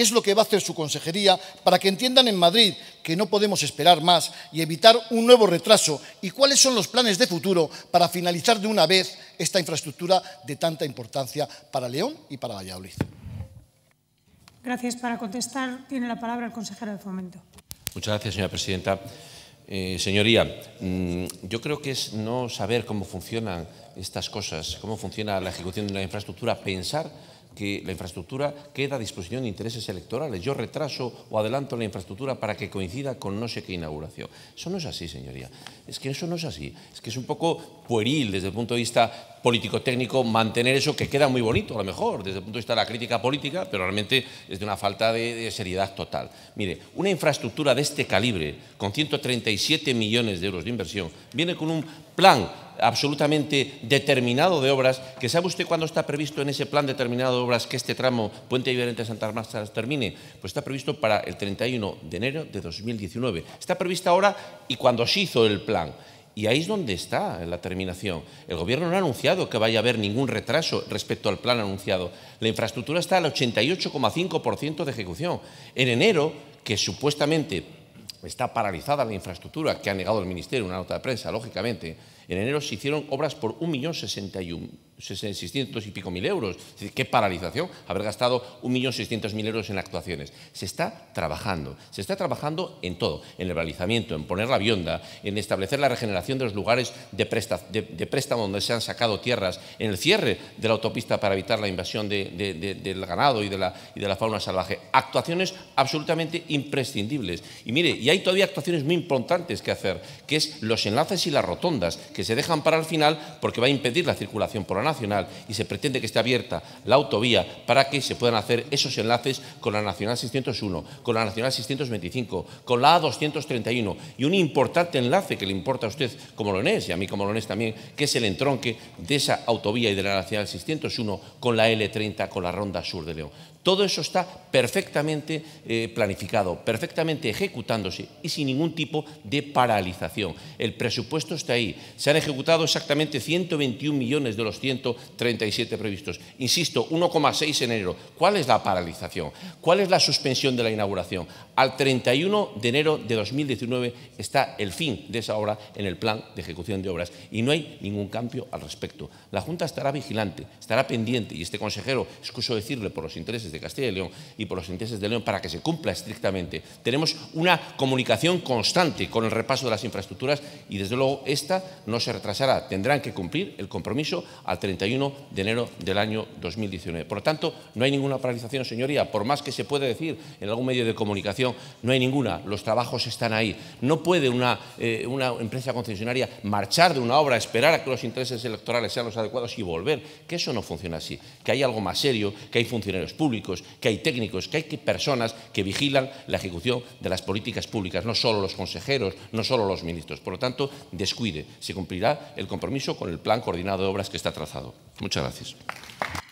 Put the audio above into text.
qué es lo que va a hacer su consejería para que entiendan en Madrid que no podemos esperar más y evitar un nuevo retraso y cuáles son los planes de futuro para finalizar de una vez esta infraestructura de tanta importancia para León y para Valladolid. Gracias. Para contestar tiene la palabra el consejero de Fomento. Muchas gracias, señora presidenta. Eh, señoría, mm, yo creo que es no saber cómo funcionan estas cosas, cómo funciona la ejecución de una infraestructura, pensar que la infraestructura queda a disposición de intereses electorales. Yo retraso o adelanto la infraestructura para que coincida con no sé qué inauguración. Eso no es así, señoría. Es que eso no es así. Es que es un poco pueril desde el punto de vista político-técnico mantener eso que queda muy bonito, a lo mejor, desde el punto de vista de la crítica política, pero realmente es de una falta de, seriedad total. Mire, una infraestructura de este calibre, con 137 millones de euros de inversión, viene con un plan absolutamente determinado de obras, que sabe usted cuándo está previsto en ese plan determinado de obras que este tramo Puente Iberente Santa Marta termine, pues está previsto para el 31 de enero de 2019. Está previsto ahora y cuando se hizo el plan. Y ahí es donde está la terminación. El Gobierno no ha anunciado que vaya a haber ningún retraso respecto al plan anunciado. La infraestructura está al 88,5% de ejecución. En enero, que supuestamente está paralizada la infraestructura, que ha negado el Ministerio, una nota de prensa, lógicamente, en enero se hicieron obras por 1.061.000 600 y pico mil euros. qué paralización haber gastado 1.600.000 euros en actuaciones. Se está trabajando, se está trabajando en todo, en el balizamiento, en poner la bionda, en establecer la regeneración de los lugares de, préstamo donde se han sacado tierras, en el cierre de la autopista para evitar la invasión del ganado y de, la, y de la fauna salvaje. Actuaciones absolutamente imprescindibles. Y mire, y hay todavía actuaciones muy importantes que hacer, que es los enlaces y las rotondas, que se dejan para el final porque va a impedir la circulación por la y se pretende que esté abierta la autovía para que se puedan hacer esos enlaces con la Nacional 601, con la Nacional 625, con la A231 y un importante enlace que le importa a usted como lonés y a mí como lonés también, que es el entronque de esa autovía y de la Nacional 601 con la L30, con la Ronda Sur de León. Todo eso está perfectamente eh, planificado, perfectamente ejecutándose y sin ningún tipo de paralización. El presupuesto está ahí. Se han ejecutado exactamente 121 millones de los 137 previstos. Insisto, 1,6 en enero. ¿Cuál es la paralización? ¿Cuál es la suspensión de la inauguración? Al 31 de enero de 2019 está el fin de esa obra en el plan de ejecución de obras y no hay ningún cambio al respecto. La Junta estará vigilante, estará pendiente y este consejero, excuso decirle por los intereses de Castilla y León y por los intereses de León para que se cumpla estrictamente. Tenemos una comunicación constante con el repaso de las infraestructuras y desde luego esta no se retrasará. Tendrán que cumplir el compromiso al 31 de enero del año 2019. Por lo tanto, no hay ninguna paralización, señoría, por más que se puede decir en algún medio de comunicación, no hay ninguna. Los trabajos están ahí. No puede eh, una empresa concesionaria marchar de una obra, esperar a que los intereses electorales sean los adecuados y volver. Que eso no funciona así. Que hay algo más serio, que hay funcionarios públicos que hay técnicos, que hay personas que vigilan la ejecución de las políticas públicas, no solo los consejeros, no solo los ministros. Por lo tanto, descuide, se cumplirá el compromiso con el plan coordinado de obras que está trazado. Muchas gracias.